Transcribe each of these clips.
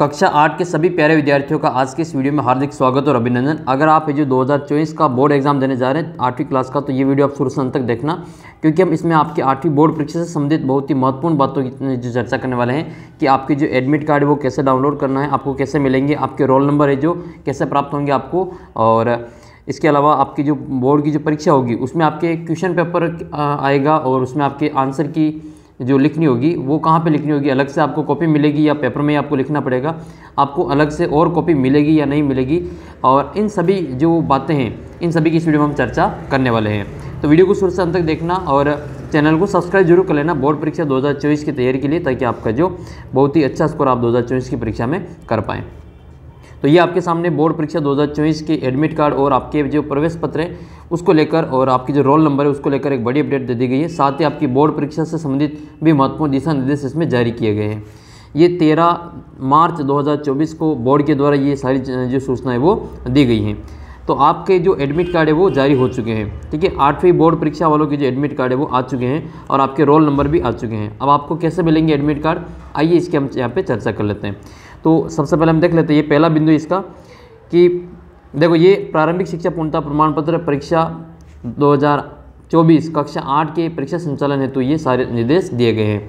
कक्षा आठ के सभी प्यारे विद्यार्थियों का आज के इस वीडियो में हार्दिक स्वागत और अभिनंदन अगर आप ये जो 2024 का बोर्ड एग्जाम देने जा रहे हैं आठवीं क्लास का तो ये वीडियो आप शुरू से अंत तक देखना क्योंकि हम इसमें आपकी आठवीं बोर्ड परीक्षा से संबंधित बहुत ही महत्वपूर्ण बातों की जो चर्चा करने वाले हैं कि आपके जो एडमिट कार्ड है वो कैसे डाउनलोड करना है आपको कैसे मिलेंगे आपके रोल नंबर है जो कैसे प्राप्त होंगे आपको और इसके अलावा आपकी जो बोर्ड की जो परीक्षा होगी उसमें आपके क्वेश्चन पेपर आएगा और उसमें आपके आंसर की जो लिखनी होगी वो कहाँ पे लिखनी होगी अलग से आपको कॉपी मिलेगी या पेपर में आपको लिखना पड़ेगा आपको अलग से और कॉपी मिलेगी या नहीं मिलेगी और इन सभी जो बातें हैं इन सभी की इस वीडियो में हम चर्चा करने वाले हैं तो वीडियो को शुरू से अंत तक देखना और चैनल को सब्सक्राइब जरूर कर लेना बोर्ड परीक्षा दो की तैयारी के लिए ताकि आपका जो बहुत ही अच्छा स्कोर आप दो की परीक्षा में कर पाएँ तो ये आपके सामने बोर्ड परीक्षा 2024 के एडमिट कार्ड और आपके जो प्रवेश पत्र है उसको लेकर और आपकी जो रोल नंबर है उसको लेकर एक बड़ी अपडेट दे दी गई है साथ ही आपकी बोर्ड परीक्षा से संबंधित भी महत्वपूर्ण दिशा निर्देश इसमें जारी किए गए हैं ये तेरह मार्च 2024 को बोर्ड के द्वारा ये सारी जो सूचनाएँ वो दी गई हैं तो आपके जो एडमिट कार्ड है वो जारी हो चुके हैं ठीक है आठवीं बोर्ड परीक्षा वालों के जो एडमिट कार्ड है वो आ चुके हैं और आपके रोल नंबर भी आ चुके हैं अब आपको कैसे मिलेंगे एडमिट कार्ड आइए इसकी हम यहाँ पे चर्चा कर लेते हैं तो सबसे पहले हम देख लेते हैं ये पहला बिंदु इसका कि देखो ये प्रारंभिक शिक्षा पूर्णता प्रमाण पत्र परीक्षा 2024 कक्षा आठ के परीक्षा संचालन हेतु तो ये सारे निर्देश दिए गए हैं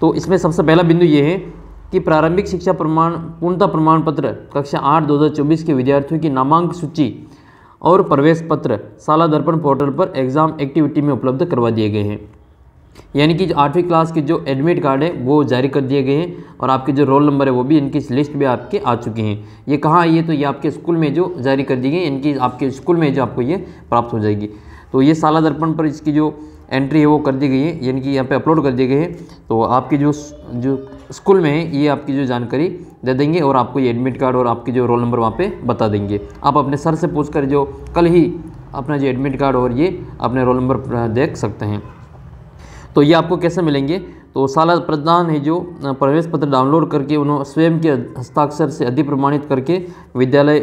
तो इसमें सबसे पहला बिंदु ये है कि प्रारंभिक शिक्षा प्रमाण पूर्णता प्रमाण पत्र कक्षा आठ दो के विद्यार्थियों की नामांक सूची और प्रवेश पत्र साला दर्पण पोर्टल पर एग्जाम एक्टिविटी में उपलब्ध करवा दिए गए हैं यानी कि आठवीं क्लास के जो एडमिट कार्ड है वो जारी कर दिए गए हैं और आपके जो रोल नंबर है वो भी इनकी लिस्ट में आपके आ चुके हैं ये कहाँ आई है तो ये आपके स्कूल में जो जारी कर दिए गए इनकी आपके स्कूल में जो आपको ये प्राप्त हो जाएगी तो ये साला दर्पण पर इसकी जो एंट्री है वो कर दी गई है यानी कि यहाँ पे अपलोड कर दिए गए हैं तो आपके जो जो स्कूल में है ये आपकी जो जानकारी दे देंगे और आपको ये एडमिट कार्ड और आपके जो रोल नंबर वहाँ पे बता देंगे आप अपने सर से पूछकर जो कल ही अपना जो एडमिट कार्ड और ये अपने रोल नंबर देख सकते हैं तो ये आपको कैसे मिलेंगे तो साला प्रधान है जो प्रवेश पत्र डाउनलोड करके उन्होंने स्वयं के हस्ताक्षर से अधि प्रमाणित करके विद्यालय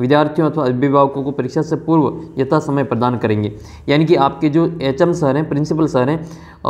विद्यार्थियों अथवा अभिभावकों को परीक्षा से पूर्व यथा समय प्रदान करेंगे यानी कि आपके जो एच एम सर हैं प्रिंसिपल सर हैं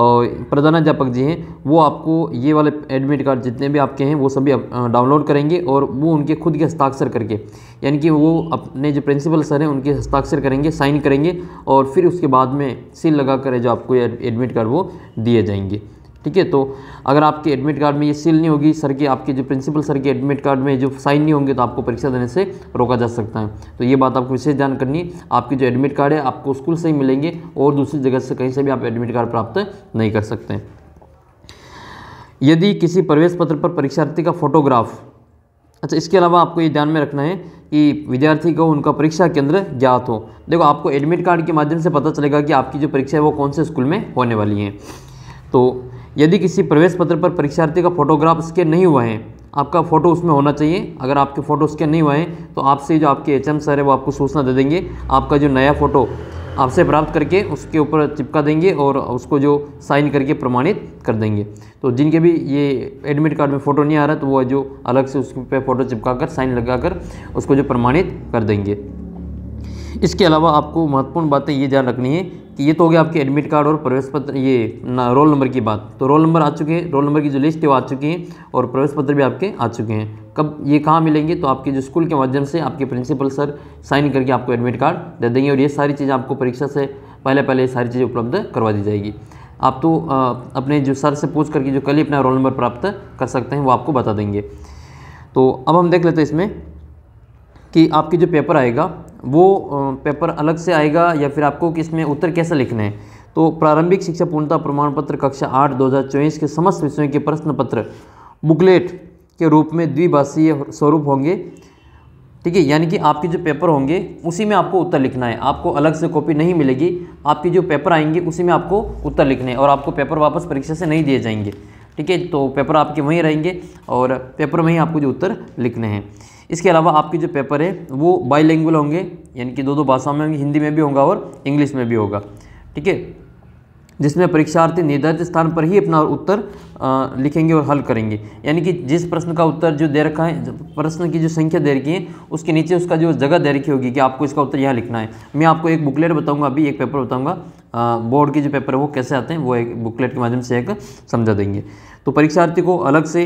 और प्रधानाध्यापक जी हैं वो आपको ये वाले एडमिट कार्ड जितने भी आपके हैं वो सभी डाउनलोड करेंगे और वो उनके खुद के हस्ताक्षर करके यानी कि वो अपने जो प्रिंसिपल सर हैं उनके हस्ताक्षर करेंगे साइन करेंगे और फिर उसके बाद में सील लगा कर जो आपको एडमिट कार्ड वो दिए जाएंगे ठीक है तो अगर आपके एडमिट कार्ड में ये सील नहीं होगी सर के आपके जो प्रिंसिपल सर के एडमिट कार्ड में जो साइन नहीं होंगे तो आपको परीक्षा देने से रोका जा सकता है तो ये बात आपको विशेष ध्यान करनी आपके जो एडमिट कार्ड है आपको स्कूल से ही मिलेंगे और दूसरी जगह से कहीं से भी आप एडमिट कार्ड प्राप्त नहीं कर सकते यदि किसी प्रवेश पत्र पर परीक्षार्थी का फोटोग्राफ अच्छा इसके अलावा आपको ये ध्यान में रखना है कि विद्यार्थी को उनका परीक्षा केंद्र ज्ञात हो देखो आपको एडमिट कार्ड के माध्यम से पता चलेगा कि आपकी जो परीक्षा है वो कौन से स्कूल में होने वाली है तो यदि किसी प्रवेश पत्र पर परीक्षार्थी का फोटोग्राफ स्कैन नहीं हुआ है आपका फ़ोटो उसमें होना चाहिए अगर आपके फ़ोटो स्कैन नहीं हुए हैं तो आपसे जो आपके एच सर है वो आपको सूचना दे देंगे आपका जो नया फ़ोटो आपसे प्राप्त करके उसके ऊपर चिपका देंगे और उसको जो साइन करके प्रमाणित कर देंगे तो जिनके भी ये एडमिट कार्ड में फ़ोटो नहीं आ रहा तो वो जो अलग से उस पर फ़ोटो चिपका कर साइन लगा कर उसको जो प्रमाणित कर देंगे इसके अलावा आपको महत्वपूर्ण बातें ये ध्यान रखनी है कि ये तो हो गया आपके एडमिट कार्ड और प्रवेश पत्र ये ना रोल नंबर की बात तो रोल नंबर आ चुके हैं रोल नंबर की जो लिस्ट है वो आ चुकी है और प्रवेश पत्र भी आपके आ चुके हैं कब ये कहाँ मिलेंगे तो आपके जो स्कूल के माध्यम से आपके प्रिंसिपल सर साइन करके आपको एडमिट कार्ड दे देंगे और ये सारी चीज़ें आपको परीक्षा से पहले पहले ये सारी चीज़ें उपलब्ध करवा दी जाएगी आप तो अपने जो सर से पूछ करके जो कल ही अपना रोल नंबर प्राप्त कर सकते हैं वो आपको बता देंगे तो अब हम देख लेते हैं इसमें कि आपके जो पेपर आएगा वो पेपर अलग से आएगा या फिर आपको कि इसमें उत्तर कैसे लिखना है तो प्रारंभिक शिक्षा पूर्णता प्रमाण पत्र कक्षा आठ दो हज़ार चौबीस के समस्त विषयों के प्रश्न पत्र बुकलेट के रूप में द्विभाषीय स्वरूप होंगे ठीक है यानी कि आपके जो पेपर होंगे उसी में आपको उत्तर लिखना है आपको अलग से कॉपी नहीं मिलेगी आपके जो पेपर आएंगे उसी में आपको उत्तर लिखने हैं और आपको पेपर वापस परीक्षा से नहीं दिए जाएंगे ठीक है तो पेपर आपके वहीं रहेंगे और पेपर में ही आपको जो उत्तर लिखने हैं इसके अलावा आपके जो पेपर है वो बाईलैंग्वेज होंगे यानी कि दो दो भाषाओं में होंगे हिंदी में भी होगा और इंग्लिश में भी होगा ठीक है जिसमें परीक्षार्थी निर्धारित स्थान पर ही अपना उत्तर लिखेंगे और हल करेंगे यानी कि जिस प्रश्न का उत्तर जो दे रखा है प्रश्न की जो संख्या दे रखी है उसके नीचे उसका जो जगह दे रखी होगी कि आपको इसका उत्तर यहाँ लिखना है मैं आपको एक बुकलेट बताऊंगा अभी एक पेपर बताऊंगा बोर्ड के जो पेपर है वो कैसे आते हैं वो एक बुकलेट के माध्यम से एक समझा देंगे तो परीक्षार्थी को अलग से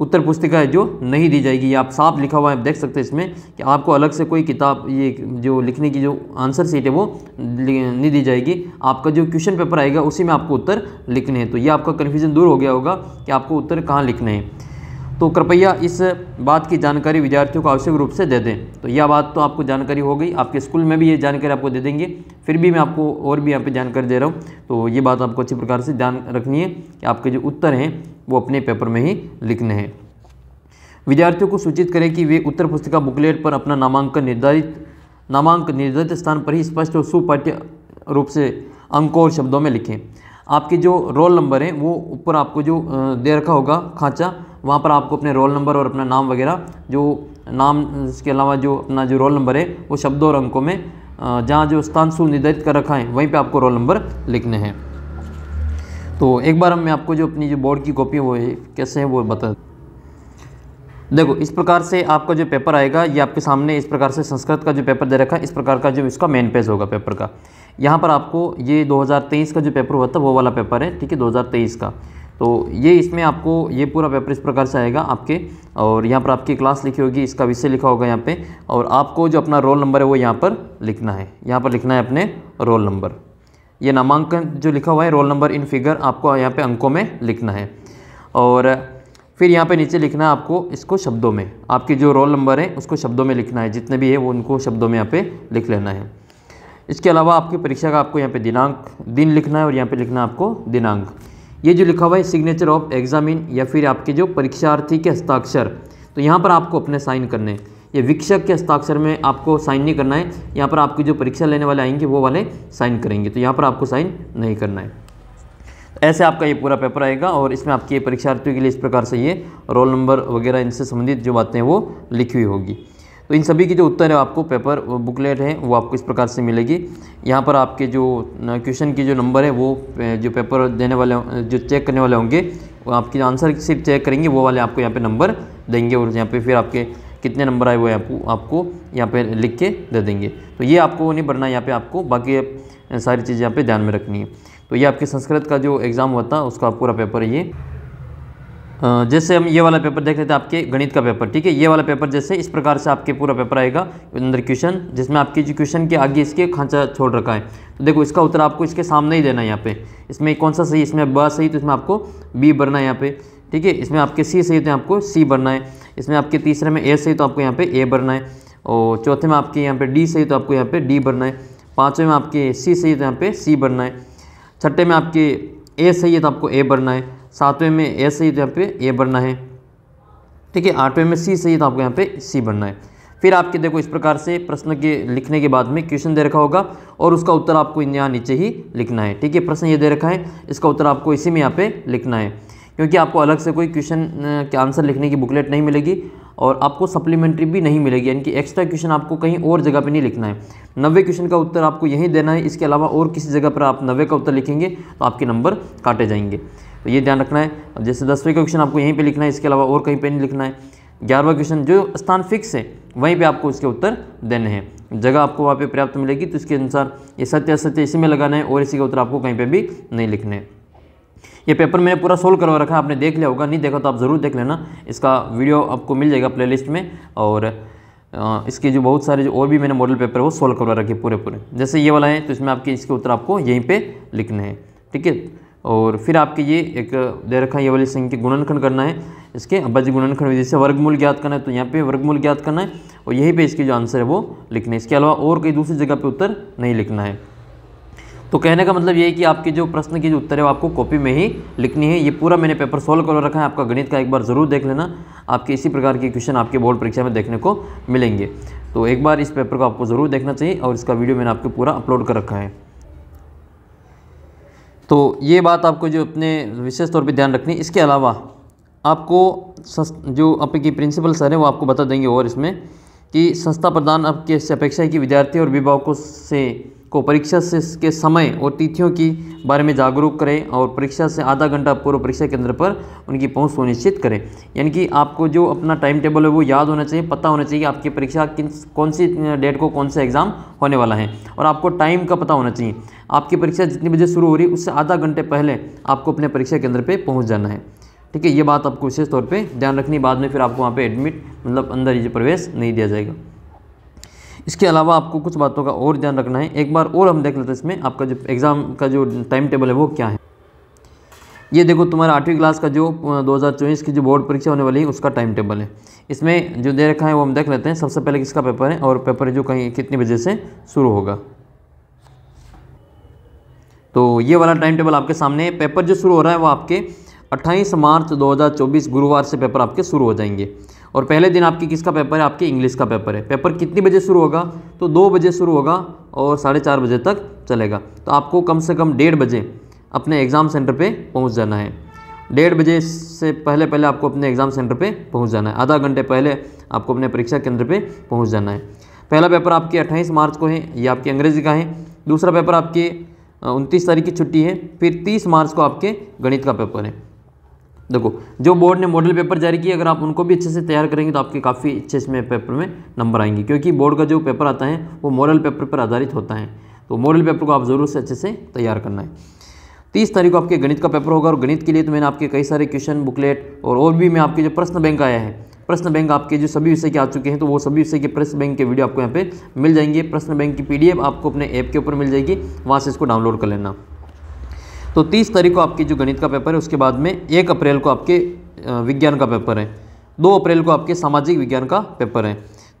उत्तर पुस्तिका है जो नहीं दी जाएगी ये आप साफ लिखा हुआ है आप देख सकते हैं इसमें कि आपको अलग से कोई किताब ये जो लिखने की जो आंसर सीट है वो नहीं दी जाएगी आपका जो क्वेश्चन पेपर आएगा उसी में आपको उत्तर लिखने हैं तो ये आपका कन्फ्यूज़न दूर हो गया होगा कि आपको उत्तर कहाँ लिखने हैं तो कृपया इस बात की जानकारी विद्यार्थियों को आवश्यक रूप से दे दें तो यह बात तो आपको जानकारी हो गई आपके स्कूल में भी ये जानकारी आपको दे देंगे फिर भी मैं आपको और भी यहाँ पे जानकारी दे रहा हूँ तो ये बात आपको अच्छी प्रकार से ध्यान रखनी है कि आपके जो उत्तर हैं वो अपने पेपर में ही लिखने हैं विद्यार्थियों को सूचित करें कि वे उत्तर पुस्तिका बुकलेट पर अपना नामांकन निर्धारित नामांकन निर्धारित स्थान पर ही स्पष्ट और सुपाठ्य रूप से अंकों और शब्दों में लिखें आपके जो रोल नंबर हैं वो ऊपर आपको जो दे रखा होगा खांचा वहाँ पर आपको अपने रोल नंबर और अपना नाम वगैरह जो नाम इसके अलावा जो अपना जो रोल नंबर है वो शब्दों और अंकों में जहाँ जो स्थान सुनिर्धारित कर रखा है वहीं पे आपको रोल नंबर लिखने हैं तो एक बार हम मैं आपको जो अपनी जो बोर्ड की कॉपी वो है कैसे है वो बता देखो इस प्रकार से आपका जो पेपर आएगा ये आपके सामने इस प्रकार से संस्कृत का जो पेपर दे रखा है इस प्रकार का जो इसका मेन पेज होगा पेपर का यहाँ पर आपको ये 2023 का जो पेपर हुआ था वो वाला पेपर है ठीक है 2023 का तो ये इसमें आपको ये पूरा पेपर इस प्रकार से आएगा आपके और यहाँ पर आपकी क्लास लिखी होगी इसका विषय लिखा होगा यहाँ पर और आपको जो अपना रोल नंबर है वो यहाँ पर लिखना है यहाँ पर लिखना है अपने रोल नंबर ये नामांकन जो लिखा हुआ है रोल नंबर इन फिगर आपको यहाँ पे अंकों में लिखना है और फिर यहाँ पे नीचे लिखना है आपको इसको शब्दों में आपके जो रोल नंबर है उसको शब्दों में लिखना है जितने भी है वो उनको शब्दों में यहाँ पे लिख लेना है इसके अलावा आपकी परीक्षा का आपको यहाँ पे दिनांक दिन लिखना है और यहाँ पर लिखना है आपको दिनांक ये जो लिखा हुआ है सिग्नेचर ऑफ एग्जामिन या फिर आपके जो परीक्षार्थी के हस्ताक्षर तो यहाँ पर आपको अपने साइन करने हैं ये विक्षक के हस्ताक्षर में आपको साइन नहीं करना है यहाँ पर आपकी जो परीक्षा लेने वाले आएंगे वो वाले साइन करेंगे तो यहाँ पर आपको साइन नहीं करना है ऐसे आपका ये पूरा पेपर आएगा और इसमें आपके परीक्षार्थियों के लिए इस प्रकार से ये रोल नंबर वगैरह इनसे संबंधित जो बातें हैं वो लिखी हुई होगी तो इन सभी की जो उत्तर है आपको पेपर बुकलेट है वो आपको इस प्रकार से मिलेगी यहाँ पर आपके जो क्वेश्चन की जो नंबर है वो जो पेपर देने वाले जो चेक करने वाले होंगे वो आपके आंसर सिर्फ चेक करेंगे वो वाले आपको यहाँ पे नंबर देंगे और यहाँ पे फिर आपके कितने नंबर आए हुए आपको आपको यहाँ पे लिख के दे देंगे तो ये आपको वो नहीं भरना यहाँ पे आपको बाकी सारी चीज़ें यहाँ पे ध्यान में रखनी है तो ये आपके संस्कृत का जो एग्ज़ाम हुआ था उसका पूरा पेपर है ये जैसे हम ये वाला पेपर देख रहे थे आपके गणित का पेपर ठीक है ये वाला पेपर जैसे इस प्रकार से आपके पूरा पेपर आएगा अंदर क्वेश्चन जिसमें आपके जो क्वेश्चन के आगे इसके खांचा छोड़ रखा है तो देखो इसका उत्तर आपको इसके सामने ही देना है यहाँ पे इसमें कौन सा सही इसमें ब सही तो इसमें आपको बी भरना है यहाँ पे ठीक है इसमें आपके सी सही तो आपको सी भरना है इसमें आपके तीसरे में ए सही तो आपको यहाँ पे ए भरना है और चौथे में आपके यहाँ पे डी सही तो आपको यहाँ पे डी भरना है पाँचवें में आपके सी सही तो यहाँ पे सी भरना है छठे में आपके ए सही है तो आपको ए भरना है सातवें में ए सही तो यहाँ पे ए भरना है ठीक है आठवें में सी सही तो आपको यहाँ पे सी भरना है फिर आपके देखो इस प्रकार से प्रश्न के लिखने के बाद में क्वेश्चन दे रखा होगा और उसका उत्तर आपको यहाँ नीचे ही लिखना है ठीक है प्रश्न ये दे रखा है इसका उत्तर आपको इसी में यहाँ पे लिखना है क्योंकि आपको अलग से कोई क्वेश्चन के आंसर लिखने की बुकलेट नहीं मिलेगी और आपको सप्लीमेंट्री भी नहीं मिलेगी यानी कि एक्स्ट्रा क्वेश्चन आपको कहीं और जगह पे नहीं लिखना है नब्बे क्वेश्चन का उत्तर आपको यहीं देना है इसके अलावा और किसी जगह पर आप नब्बे का उत्तर लिखेंगे तो आपके नंबर काटे जाएंगे तो ये ध्यान रखना है जैसे दसवें का क्वेश्चन आपको यहीं पर लिखना है इसके अलावा और कहीं पर नहीं लिखना है ग्यारहवा क्वेश्चन जो स्थान फिक्स है वहीं पर आपको इसके उत्तर देने हैं जगह आपको वहाँ पर पर्याप्त मिलेगी तो इसके अनुसार ये सत्य असत्य इसी में लगाना है और इसी का उत्तर आपको कहीं पर भी नहीं लिखना है ये पेपर मैंने पूरा सोल्व करवा रखा है आपने देख लिया होगा नहीं देखा तो आप ज़रूर देख लेना इसका वीडियो आपको मिल जाएगा प्ले में और इसके जो बहुत सारे जो और भी मैंने मॉडल पेपर वो सोल्व करवा रखे पूरे पूरे जैसे ये वाला है तो इसमें आपके इसके उत्तर आपको यहीं पर लिखने हैं ठीक है और फिर आपके ये एक दे रखा है ये वाली संख्या गुणनखंड करना है इसके अभज्य गुणनखंड विधि से वर्गमूल ज्ञात करना है तो यहाँ पे वर्गमूल ज्ञात करना है और यहीं पे इसके जो आंसर है वो लिखना है इसके अलावा और कई दूसरी जगह पे उत्तर नहीं लिखना है तो कहने का मतलब ये है कि आपके जो प्रश्न के जो उत्तर है वो आपको कॉपी में ही लिखनी है ये पूरा मैंने पेपर सोल्व कर रखा है आपका गणित का एक बार ज़रूर देख लेना आपके इसी प्रकार के क्वेश्चन आपके बोर्ड परीक्षा में देखने को मिलेंगे तो एक बार इस पेपर को आपको ज़रूर देखना चाहिए और इसका वीडियो मैंने आपको पूरा अपलोड कर रखा है तो ये बात आपको जो अपने विशेष तौर पर ध्यान रखनी इसके अलावा आपको जो आपकी प्रिंसिपल सर हैं वो आपको बता देंगे और इसमें कि संस्था प्रदान आपके अपेक्षा है कि विद्यार्थी और अभिभावकों से को परीक्षा से के समय और तिथियों की बारे में जागरूक करें और परीक्षा से आधा घंटा पूर्व परीक्षा केंद्र पर उनकी पहुंच सुनिश्चित करें यानी कि आपको जो अपना टाइम टेबल है वो याद होना चाहिए पता होना चाहिए कि आपकी परीक्षा किन कौन सी डेट को कौन सा एग्ज़ाम होने वाला है और आपको टाइम का पता होना चाहिए आपकी परीक्षा जितनी बजे शुरू हो रही है उससे आधा घंटे पहले आपको अपने परीक्षा केंद्र पर पहुँच जाना है ठीक है ये बात आपको विशेष तौर पर ध्यान रखनी बाद में फिर आपको वहाँ पर एडमिट मतलब अंदर ये प्रवेश नहीं दिया जाएगा इसके अलावा आपको कुछ बातों का और ध्यान रखना है एक बार और हम देख लेते हैं इसमें आपका जो एग्ज़ाम का जो टाइम टेबल है वो क्या है ये देखो तुम्हारा आठवीं क्लास का जो 2024 की जो बोर्ड परीक्षा होने वाली है उसका टाइम टेबल है इसमें जो दे रखा है वो हम देख लेते हैं सबसे पहले किसका पेपर है और पेपर जो कहीं कितने बजे से शुरू होगा तो ये वाला टाइम टेबल आपके सामने पेपर जो शुरू हो रहा है वो आपके अट्ठाईस मार्च 2024 गुरुवार से पेपर आपके शुरू हो जाएंगे और पहले दिन आपके किसका पेपर है आपके इंग्लिश का पेपर है पेपर कितनी बजे शुरू होगा तो दो बजे शुरू होगा और साढ़े चार बजे तक चलेगा तो आपको कम से कम डेढ़ बजे अपने एग्ज़ाम सेंटर पे पहुंच जाना है डेढ़ बजे से पहले पहले आपको अपने एग्ज़ाम सेंटर पे पहुंच जाना है आधा घंटे पहले आपको अपने परीक्षा केंद्र पर पहुँच जाना है पहला पेपर आपके अट्ठाईस मार्च को है यह आपकी अंग्रेजी का है दूसरा पेपर आपके उनतीस तारीख की छुट्टी है फिर तीस मार्च को आपके गणित का पेपर है देखो जो बोर्ड ने मॉडल पेपर जारी किया अगर आप उनको भी अच्छे से तैयार करेंगे तो आपके काफ़ी अच्छे इसमें पेपर में नंबर आएंगे क्योंकि बोर्ड का जो पेपर आता है वो मॉडल पेपर पर आधारित होता है तो मॉडल पेपर को आप ज़रूर से अच्छे से तैयार करना है तीस तारीख को आपके गणित का पेपर होगा और गणित के लिए तो मैंने आपके कई सारे क्वेश्चन बुकलेट और और भी मैं आपके जो प्रश्न बैंक आया है प्रश्न बैंक आपके जो सभी विषय के आ चुके हैं तो वो सभी विषय के प्रश्न बैंक के वीडियो आपको यहाँ पे मिल जाएंगे प्रश्न बैंक की पीडीएफ आपको अपने ऐप के ऊपर मिल जाएगी वहाँ से इसको डाउनलोड कर लेना तो तीस तारीख को आपकी जो गणित का पेपर है उसके बाद में एक अप्रैल को आपके विज्ञान का पेपर है दो अप्रैल को आपके सामाजिक विज्ञान का पेपर है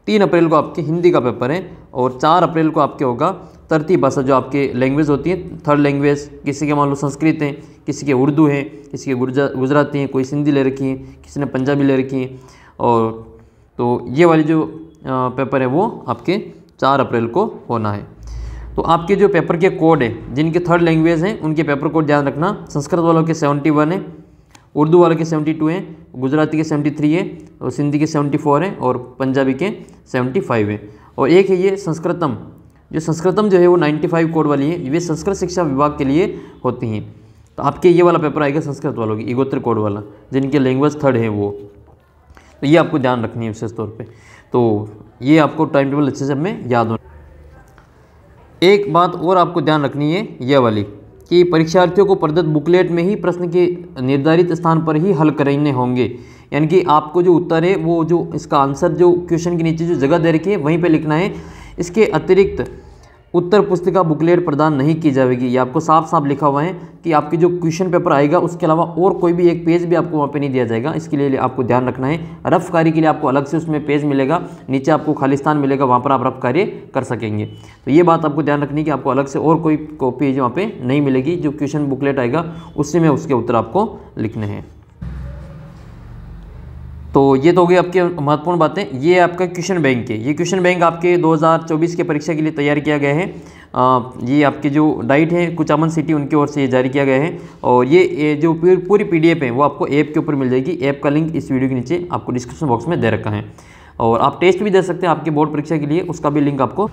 तीन अप्रैल को आपके हिंदी का पेपर है और चार अप्रैल को आपके होगा तरती भाषा जो आपके लैंग्वेज होती है थर्ड लैंग्वेज किसी के मान लो संस्कृत हैं किसी के उर्दू हैं किसी के गुजराती हैं कोई सिंधी ले रखी है किसी ने पंजाबी ले रखी है और तो ये वाली जो पेपर है वो आपके चार अप्रैल को होना है तो आपके जो पेपर के कोड है जिनके थर्ड लैंग्वेज हैं उनके पेपर कोड ध्यान रखना संस्कृत वालों के सेवेंटी वन है उर्दू वालों के सेवेंटी टू हैं गुजराती के सेवेंटी थ्री है और सिंधी के सेवेंटी फोर हैं और पंजाबी के सेवेंटी फाइव है और एक है ये संस्कृतम जो संस्कृतम जो है वो नाइन्टी फाइव कोड वाली है ये संस्कृत शिक्षा विभाग के लिए होती हैं तो आपके ये वाला पेपर आएगा संस्कृत वालों की इगोत्र कोड वाला जिनके लैंग्वेज थर्ड है वो तो ये आपको ध्यान रखनी है विशेष तौर पर तो ये आपको टाइम टेबल अच्छे से हमें याद होना एक बात और आपको ध्यान रखनी है यह वाली कि परीक्षार्थियों को प्रदत्त बुकलेट में ही प्रश्न के निर्धारित स्थान पर ही हल करने होंगे यानी कि आपको जो उत्तर है वो जो इसका आंसर जो क्वेश्चन के नीचे जो जगह दे रखी है वहीं पर लिखना है इसके अतिरिक्त उत्तर पुस्तिका बुकलेट प्रदान नहीं की जाएगी ये आपको साफ साफ लिखा हुआ है कि आपकी जो क्वेश्चन पेपर आएगा उसके अलावा और कोई भी एक पेज भी आपको वहाँ पे नहीं दिया जाएगा इसके लिए आपको ध्यान रखना है रफ़ कार्य के लिए आपको अलग से उसमें पेज मिलेगा नीचे आपको खालिस्तान मिलेगा वहाँ पर आप रफ़ कार्य कर सकेंगे तो ये बात आपको ध्यान रखनी कि आपको अलग से और कोई कॉपी वहाँ पर नहीं मिलेगी जो क्वेश्चन बुकलेट आएगा उससे में उसके उत्तर आपको लिखने हैं तो ये तो हो गई आपके महत्वपूर्ण बातें ये आपका क्वेश्चन बैंक है ये क्वेश्चन बैंक आपके 2024 के परीक्षा के लिए तैयार किया गया है आ, ये आपके जो डाइट है कुचामन सिटी उनकी ओर से ये जारी किया गया है और ये, ये जो पूरी पी डी है वो आपको ऐप के ऊपर मिल जाएगी ऐप का लिंक इस वीडियो के नीचे आपको डिस्क्रिप्शन बॉक्स में दे रखा है और आप टेस्ट भी दे सकते हैं आपके बोर्ड परीक्षा के लिए उसका भी लिंक आपको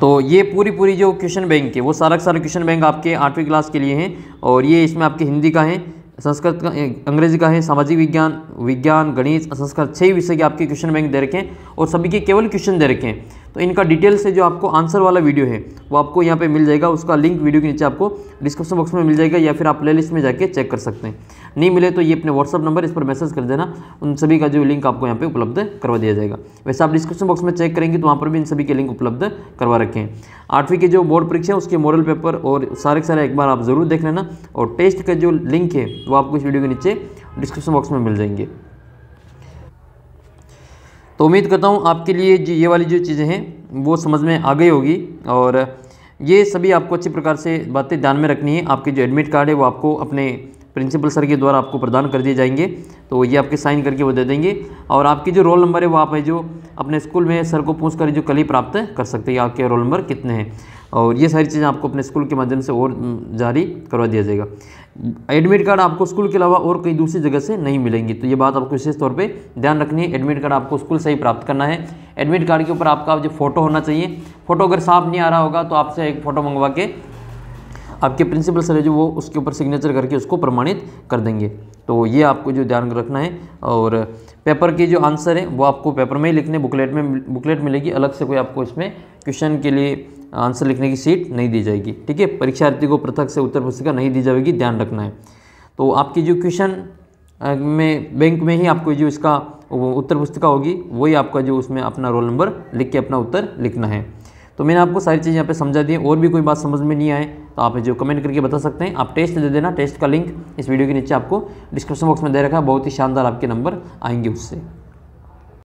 तो ये पूरी पूरी जो क्वेश्चन बैंक है वो सारा सारा क्वेश्चन बैंक आपके आठवीं क्लास के लिए हैं और ये इसमें आपके हिंदी का है संस्कृत का अंग्रेजी का है सामाजिक विज्ञान विज्ञान गणित संस्कृत छह विषय के आपके क्वेश्चन बैंक दे रखे हैं और सभी के केवल क्वेश्चन दे रखे हैं तो इनका डिटेल से जो आपको आंसर वाला वीडियो है वो आपको यहाँ पे मिल जाएगा उसका लिंक वीडियो के नीचे आपको डिस्क्रिप्शन बॉक्स में मिल जाएगा या फिर आप प्लेलिस्ट में जाके चेक कर सकते हैं नहीं मिले तो ये अपने व्हाट्सअप नंबर इस पर मैसेज कर देना उन सभी का जो लिंक आपको यहाँ पे उपलब्ध करवा दिया जाएगा वैसे आप डिस्क्रिप्शन बॉक्स में चेक करेंगे तो वहाँ पर भी इन सभी के लिंक उपलब्ध करवा रखे हैं आठवीं के जो बोर्ड परीक्षा है उसके मॉडल पेपर और सारे के सारे एक बार आप ज़रूर देख लेना और टेस्ट का जो लिंक है वो आपको इस वीडियो के नीचे डिस्क्रिप्शन बॉक्स में मिल जाएंगे तो उम्मीद करता हूँ आपके लिए जो ये वाली जो चीज़ें हैं वो समझ में आ गई होगी और ये सभी आपको अच्छी प्रकार से बातें ध्यान में रखनी है आपके जो एडमिट कार्ड है वो आपको अपने प्रिंसिपल सर के द्वारा आपको प्रदान कर दिए जाएंगे तो ये आपके साइन करके वो दे देंगे और आपकी जो रोल नंबर है वो आप है जो अपने स्कूल में सर को पूछ कर जो कल ही प्राप्त कर सकते हैं आपके रोल नंबर कितने हैं और ये सारी चीज़ें आपको अपने स्कूल के माध्यम से और जारी करवा दिया जाएगा एडमिट कार्ड आपको स्कूल के अलावा और कई दूसरी जगह से नहीं मिलेंगी तो ये बात आपको विशेष तौर पे ध्यान रखनी है एडमिट कार्ड आपको स्कूल से ही प्राप्त करना है एडमिट कार्ड के ऊपर आपका जो फोटो होना चाहिए फोटो अगर साफ नहीं आ रहा होगा तो आपसे एक फ़ोटो मंगवा के आपके प्रिंसिपल सर है जो वो उसके ऊपर सिग्नेचर करके उसको प्रमाणित कर देंगे तो ये आपको जो ध्यान रखना है और पेपर के जो आंसर हैं वो आपको पेपर में ही लिखने बुकलेट में बुकलेट मिलेगी अलग से कोई आपको इसमें क्वेश्चन के लिए आंसर लिखने की सीट नहीं दी जाएगी ठीक है परीक्षार्थी को पृथक से उत्तर पुस्तिका नहीं दी जाएगी ध्यान रखना है तो आपकी जो क्वेश्चन में बैंक में ही आपको जो इसका उत्तर पुस्तिका होगी वही आपका जो उसमें अपना रोल नंबर लिख के अपना उत्तर लिखना है तो मैंने आपको सारी चीज़ यहाँ पे समझा दी और भी कोई बात समझ में नहीं आए तो आप जो कमेंट करके बता सकते हैं आप टेस्ट दे देना टेस्ट का लिंक इस वीडियो के नीचे आपको डिस्क्रिप्शन बॉक्स में दे रखा है बहुत ही शानदार आपके नंबर आएंगे उससे